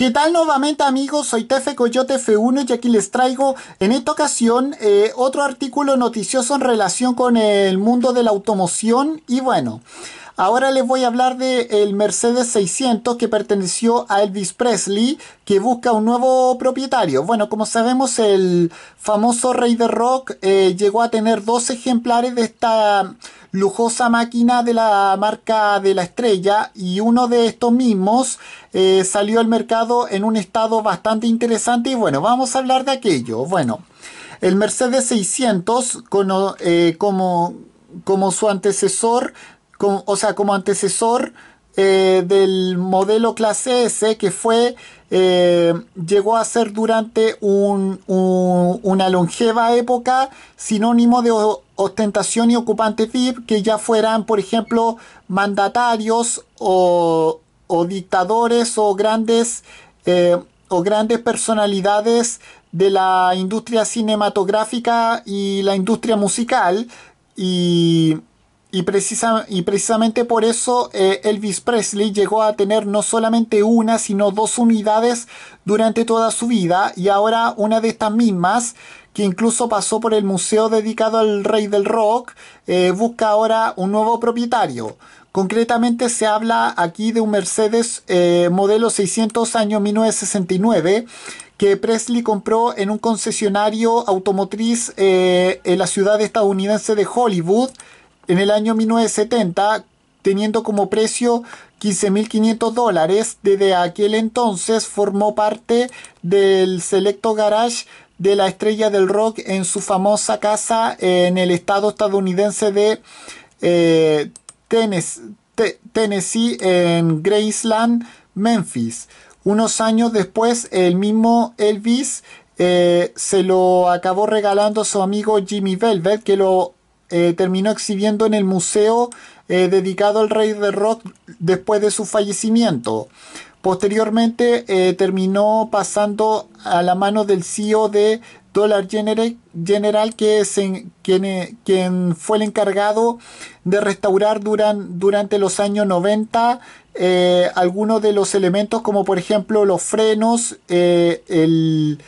¿Qué tal nuevamente amigos? Soy Tefe Coyote F1 y aquí les traigo en esta ocasión eh, otro artículo noticioso en relación con el mundo de la automoción y bueno... Ahora les voy a hablar del el Mercedes 600 que perteneció a Elvis Presley, que busca un nuevo propietario. Bueno, como sabemos, el famoso rey de rock eh, llegó a tener dos ejemplares de esta lujosa máquina de la marca de la estrella y uno de estos mismos eh, salió al mercado en un estado bastante interesante y bueno, vamos a hablar de aquello. Bueno, el Mercedes 600, eh, como, como su antecesor, o sea, como antecesor eh, del modelo clase S que fue, eh, llegó a ser durante una longeva época sinónimo de ostentación y ocupante VIP, que ya fueran, por ejemplo, mandatarios o, dictadores o grandes, eh, o grandes personalidades de la industria cinematográfica y la industria musical. Y, y, precisamente por eso eh, Elvis Presley llegó a tener no solamente una, sino dos unidades durante toda su vida y ahora una de estas mismas, que incluso pasó por el museo dedicado al rey del rock, eh, busca ahora un nuevo propietario. Concretamente se habla aquí de un Mercedes eh, modelo 600 año 1969 que Presley compró en un concesionario automotriz en la ciudad estadounidense de Hollywood en el año 1970 teniendo como precio 15.500 dólares. Desde aquel entonces formó parte del selecto garage de la estrella del rock en su famosa casa en el estado estadounidense de eh, Tennessee en Graceland, Memphis. Unos años después, el mismo Elvis eh, se lo acabó regalando a su amigo Jimmy Velvet, que lo eh, terminó exhibiendo en el museo eh, dedicado al rey de rock después de su fallecimiento. Posteriormente eh, terminó pasando a la mano del CEO de Dollar General, que quien, fue el encargado de restaurar durante los años 90 algunos de los elementos como por ejemplo los frenos, el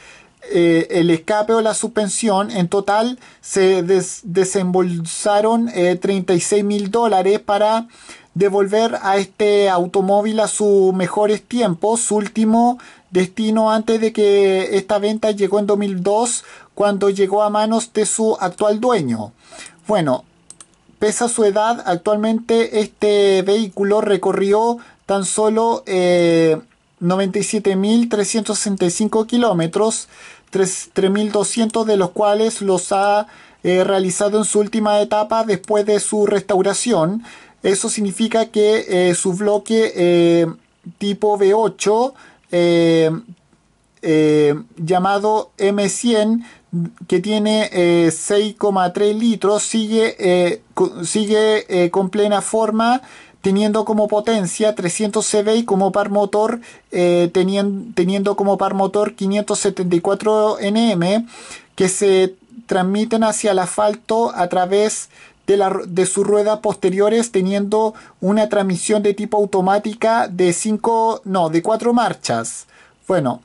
eh, el escape o la suspensión, en total se desembolsaron 36 eh, mil dólares para devolver a este automóvil a sus mejores tiempos, su último destino antes de que esta venta llegó en 2002 cuando llegó a manos de su actual dueño. Bueno, pese a su edad, actualmente este vehículo recorrió tan solo eh, 97.365 kilómetros, 3.200 de los cuales los ha eh, realizado en su última etapa después de su restauración. Eso significa que eh, su bloque eh, tipo B8, llamado M100, que tiene 6,3 litros, sigue, sigue con plena forma teniendo como potencia 300 CV y como par motor eh, teniendo como par motor 574 Nm que se transmiten hacia el asfalto a través de, de sus ruedas posteriores teniendo una transmisión de tipo automática de 5 no de 4 marchas bueno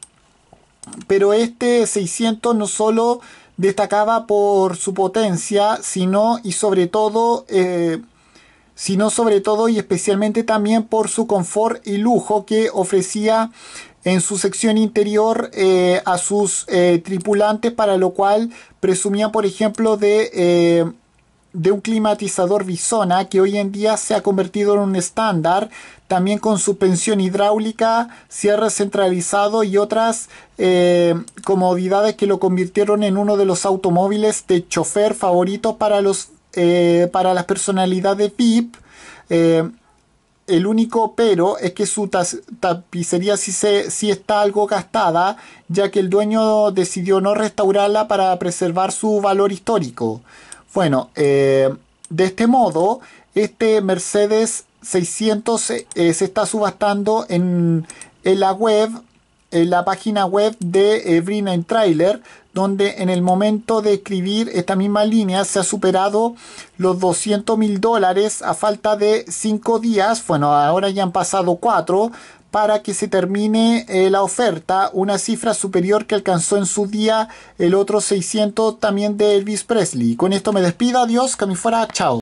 pero este 600 no solo destacaba por su potencia sino y sobre todo eh, sino sobre todo y especialmente también por su confort y lujo que ofrecía en su sección interior eh, a sus eh, tripulantes, para lo cual presumía, por ejemplo, de, eh, de un climatizador Bisona que hoy en día se ha convertido en un estándar, también con suspensión hidráulica, cierre centralizado y otras comodidades que lo convirtieron en uno de los automóviles de chofer favoritos para los eh, para las personalidades VIP. Eh, el único pero es que su tapicería sí, está algo gastada, ya que el dueño decidió no restaurarla para preservar su valor histórico. Bueno, eh, de este modo, este Mercedes 600 se está subastando en, la web, en la página web de en Trailer, donde en el momento de escribir esta misma línea se ha superado los 200 mil dólares a falta de 5 días, bueno, ahora ya han pasado 4, para que se termine eh, la oferta, una cifra superior que alcanzó en su día el otro 600 también de Elvis Presley. Con esto me despido, adiós, que fuera, chao.